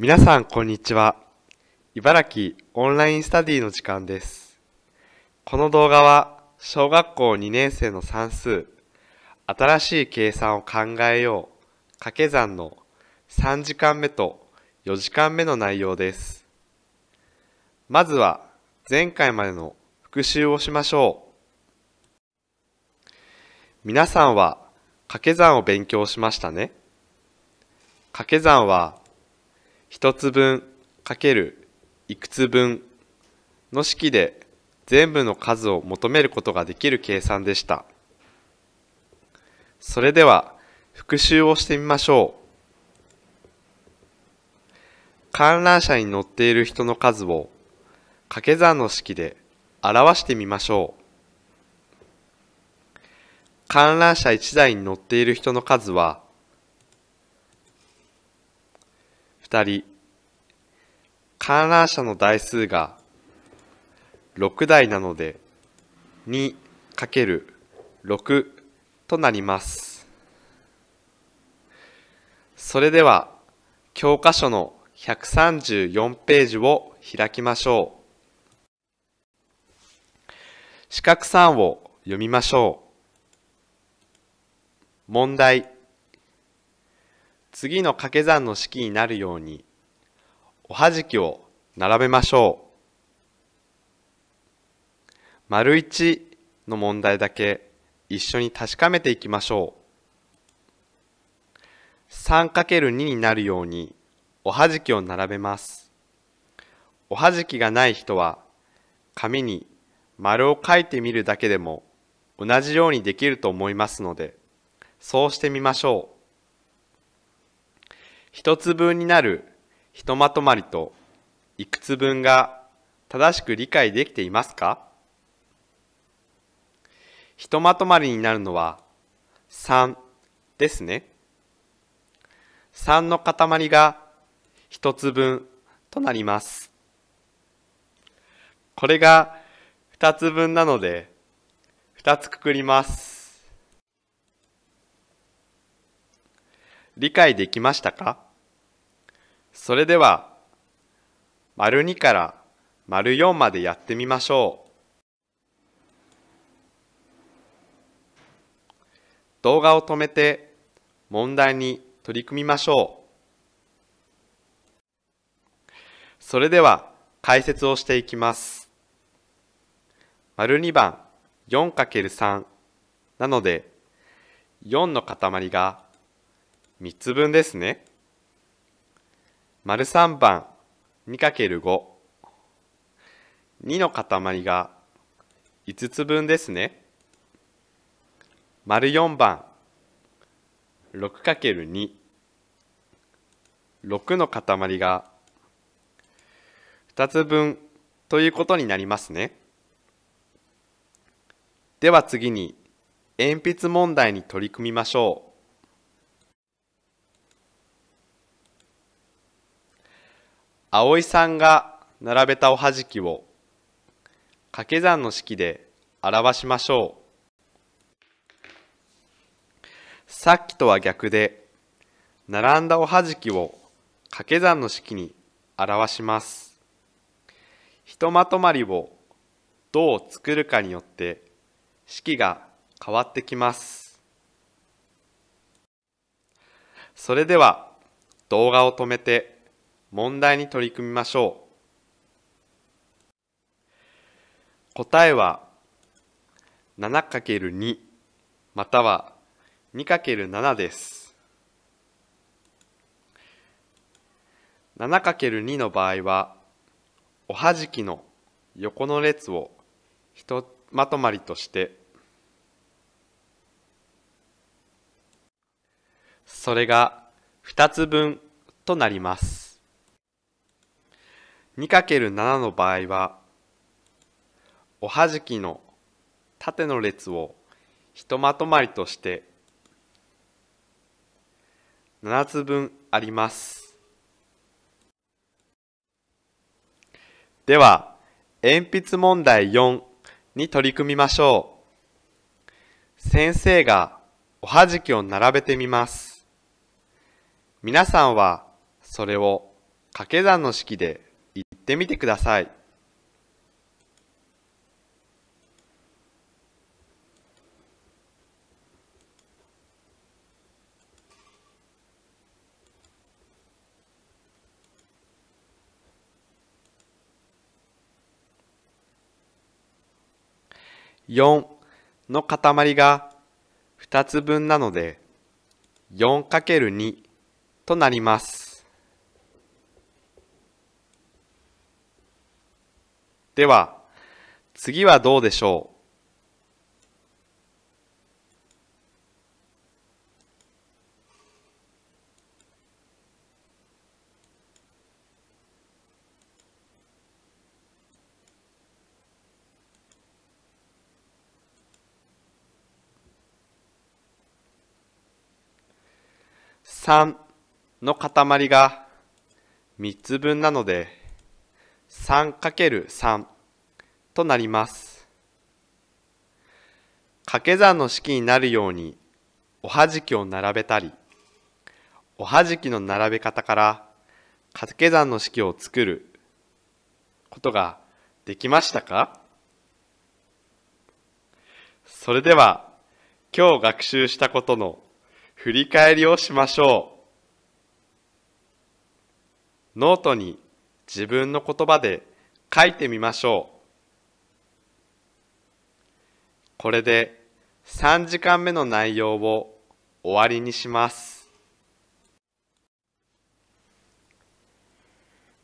皆さんこんにちは茨城オンラインスタディの時間ですこの動画は小学校2年生の算数新しい計算を考えよう掛け算の3時間目と4時間目の内容ですまずは前回までの復習をしましょう皆さんは掛け算を勉強しましたね掛け算は一つ分かけるいくつ分の式で全部の数を求めることができる計算でした。それでは復習をしてみましょう。観覧車に乗っている人の数を掛け算の式で表してみましょう。観覧車1台に乗っている人の数は2人観覧車の台数が6台なので 2×6 となりますそれでは教科書の134ページを開きましょう四角3を読みましょう問題次の掛け算の式になるようにおはじきを並べましょう。丸1の問題だけ一緒に確かめていきましょう。3×2 になるようにおはじきを並べます。おはじきがない人は紙に丸を書いてみるだけでも同じようにできると思いますので、そうしてみましょう。一つ分になるひとまとまりといくつ分が正しく理解できていますかひとまとまりになるのは3ですね。3の塊が一つ分となります。これが二つ分なので2つくくります。理解できましたかそれでは、丸2から丸4までやってみましょう。動画を止めて問題に取り組みましょう。それでは解説をしていきます。丸2番 4×3 なので4の塊が3つ分ですね。丸3番 2×5 2の塊が5つ分ですね。丸4番 6×2 6の塊が2つ分ということになりますね。では次に鉛筆問題に取り組みましょう。葵さんが並べたおはじきを掛け算の式で表しましょう。さっきとは逆で、並んだおはじきを掛け算の式に表します。ひとまとまりをどう作るかによって式が変わってきます。それでは動画を止めて問題に取り組みましょう答えは 7×2 または 2×7 です 7×2 の場合はおはじきの横の列をひとまとまりとしてそれが2つ分となります 2×7 の場合はおはじきの縦の列をひとまとまりとして7つ分ありますでは鉛筆問題4に取り組みましょう先生がおはじきを並べてみます皆さんはそれを掛け算の式で行ってみてください。4の塊が2つ分なので 4×2 となります。では、次はどうでしょう3の塊が3つ分なので 3×3 となります。掛け算の式になるようにおはじきを並べたりおはじきの並べ方から掛け算の式を作ることができましたかそれでは今日学習したことの振り返りをしましょう。ノートに自分の言葉で書いてみましょう。これで3時間目の内容を終わりにします。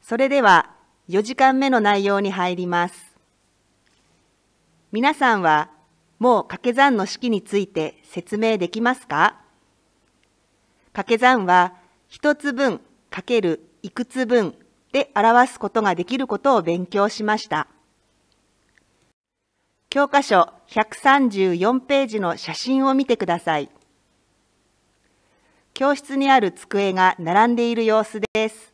それでは4時間目の内容に入ります。皆さんはもう掛け算の式について説明できますか掛け算は1つ分かけるいくつ分で表すことができることを勉強しました。教科書134ページの写真を見てください。教室にある机が並んでいる様子です。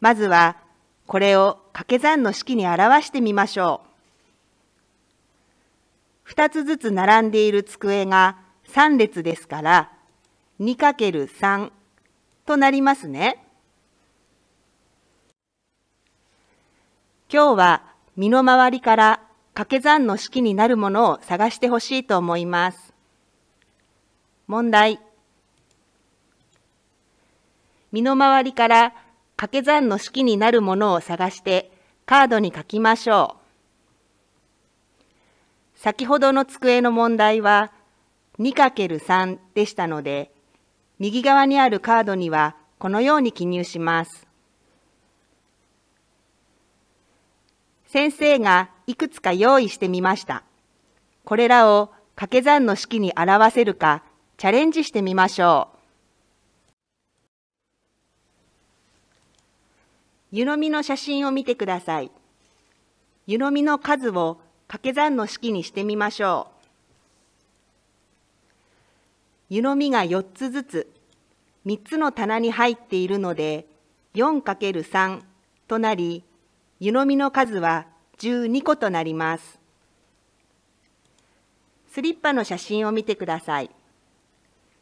まずは、これを掛け算の式に表してみましょう。2つずつ並んでいる机が3列ですから、2×3 となりますね。今日は身の回りから掛け算の式になるものを探してほしいと思います。問題。身の回りから掛け算の式になるものを探してカードに書きましょう。先ほどの机の問題は 2×3 でしたので、右側にあるカードにはこのように記入します。先生がいくつか用意してみました。これらを掛け算の式に表せるかチャレンジしてみましょう。湯飲みの写真を見てください。湯飲みの数を掛け算の式にしてみましょう。湯飲みが4つずつ、3つの棚に入っているので、4×3 となり、湯飲みの数は12個となります。スリッパの写真を見てください。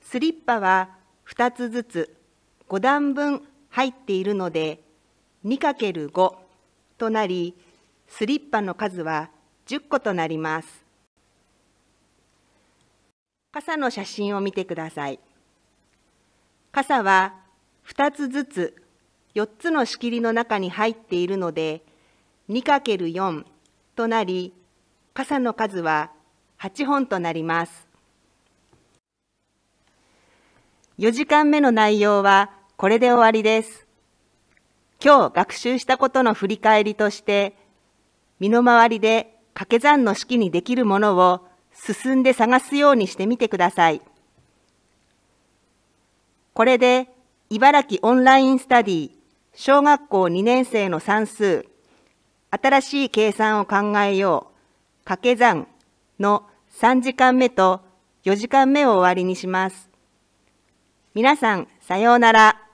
スリッパは2つずつ5段分入っているので 2×5 となりスリッパの数は10個となります。傘の写真を見てください。傘は2つずつ4つの仕切りの中に入っているので 2×4 となり傘の数は8本となります4時間目の内容はこれで終わりです今日学習したことの振り返りとして身の回りで掛け算の式にできるものを進んで探すようにしてみてください。これで、茨城オンラインスタディ小学校2年生の算数新しい計算を考えよう掛け算の3時間目と4時間目を終わりにします。皆さん、さようなら。